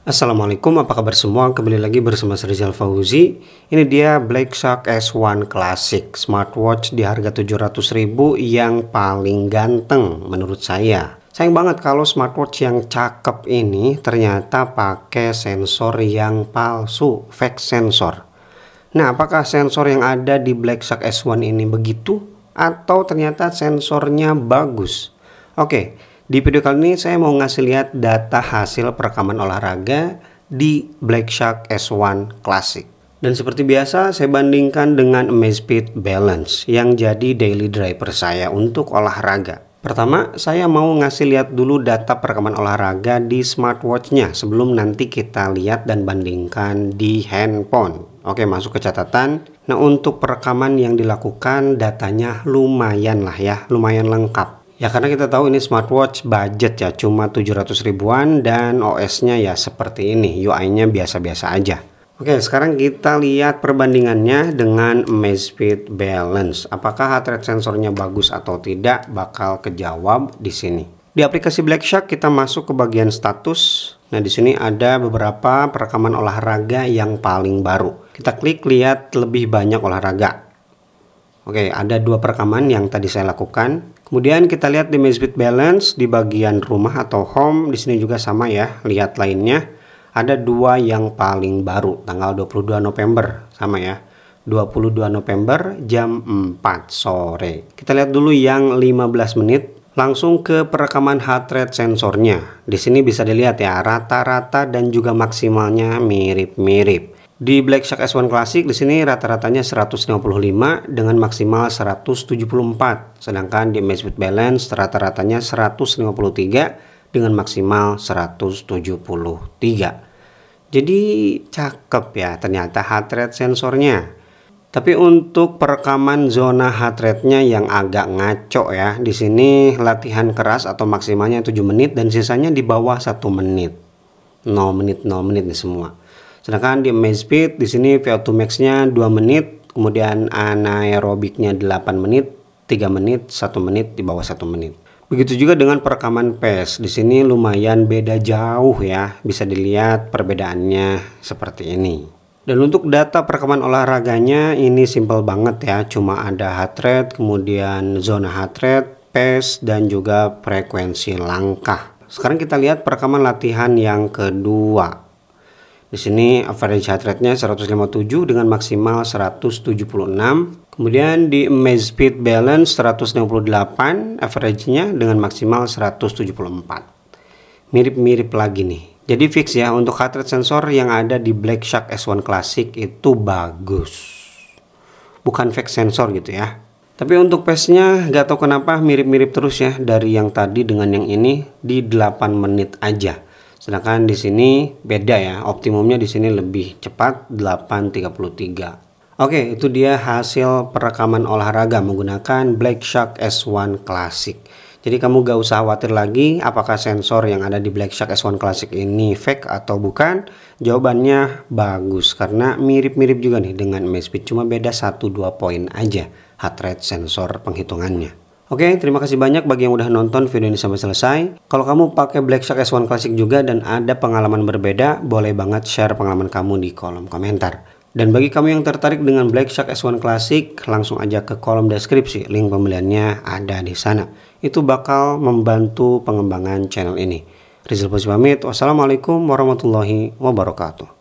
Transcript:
Assalamualaikum, apa kabar semua? Kembali lagi bersama Rizal Fauzi. Ini dia Black Shark S1 Classic, smartwatch di harga 700.000 yang paling ganteng menurut saya. Sayang banget kalau smartwatch yang cakep ini ternyata pakai sensor yang palsu, fake sensor. Nah, apakah sensor yang ada di Black Shark S1 ini begitu atau ternyata sensornya bagus? Oke, di video kali ini saya mau ngasih lihat data hasil perekaman olahraga di Black Shark S1 Classic. Dan seperti biasa saya bandingkan dengan Amazfit Balance yang jadi daily driver saya untuk olahraga. Pertama, saya mau ngasih lihat dulu data perekaman olahraga di smartwatch-nya sebelum nanti kita lihat dan bandingkan di handphone. Oke, masuk ke catatan. Nah, untuk perekaman yang dilakukan datanya lumayan lah ya, lumayan lengkap. Ya karena kita tahu ini smartwatch budget ya cuma 700 ribuan dan OS-nya ya seperti ini, UI-nya biasa-biasa aja. Oke, sekarang kita lihat perbandingannya dengan Amazfit Balance. Apakah heart rate sensornya bagus atau tidak bakal kejawab di sini. Di aplikasi Black Shark kita masuk ke bagian status. Nah, di sini ada beberapa perekaman olahraga yang paling baru. Kita klik lihat lebih banyak olahraga. Oke, ada dua perekaman yang tadi saya lakukan Kemudian kita lihat di Misbit Balance di bagian rumah atau home, di sini juga sama ya, lihat lainnya. Ada dua yang paling baru, tanggal 22 November, sama ya. 22 November jam 4 sore. Kita lihat dulu yang 15 menit Langsung ke perekaman heart rate sensornya. Di sini bisa dilihat ya, rata-rata dan juga maksimalnya mirip-mirip. Di Black Shark S1 Classic di sini rata-ratanya 155 dengan maksimal 174. Sedangkan di Match Balance rata-ratanya 153 dengan maksimal 173. Jadi cakep ya ternyata heart rate sensornya. Tapi untuk perekaman zona heart rate-nya yang agak ngaco ya. Di sini latihan keras atau maksimalnya 7 menit dan sisanya di bawah 1 menit. 0 menit 0 menit nih semua. Sedangkan di main speed di sini VO2 max-nya 2 menit, kemudian anaerobiknya 8 menit, 3 menit, 1 menit di bawah 1 menit. Begitu juga dengan perekaman PES. Di sini lumayan beda jauh ya. Bisa dilihat perbedaannya seperti ini. Dan untuk data perekaman olahraganya ini simple banget ya. Cuma ada heart rate, kemudian zona heart rate, PES, dan juga frekuensi langkah. Sekarang kita lihat perekaman latihan yang kedua. Di sini average heart rate-nya 157 dengan maksimal 176. Kemudian di Maze Speed Balance 168 average-nya dengan maksimal 174. Mirip-mirip lagi nih. Jadi fix ya untuk heart rate sensor yang ada di Black Shark S1 Classic itu bagus. Bukan fake sensor gitu ya. Tapi untuk pace-nya gak tau kenapa mirip-mirip terus ya dari yang tadi dengan yang ini di 8 menit aja Sedangkan di sini beda ya, optimumnya di sini lebih cepat 8.33. Oke, itu dia hasil perekaman olahraga menggunakan Black Shark S1 Classic. Jadi kamu gak usah khawatir lagi apakah sensor yang ada di Black Shark S1 Classic ini fake atau bukan. Jawabannya bagus karena mirip-mirip juga nih dengan Amazfit cuma beda 1-2 poin aja heart rate sensor penghitungannya. Oke, okay, terima kasih banyak bagi yang udah nonton video ini sampai selesai. Kalau kamu pakai Black Shark S1 Classic juga dan ada pengalaman berbeda, boleh banget share pengalaman kamu di kolom komentar. Dan bagi kamu yang tertarik dengan Black Shark S1 Classic, langsung aja ke kolom deskripsi, link pembeliannya ada di sana. Itu bakal membantu pengembangan channel ini. Rizal Pus pamit, wassalamualaikum warahmatullahi wabarakatuh.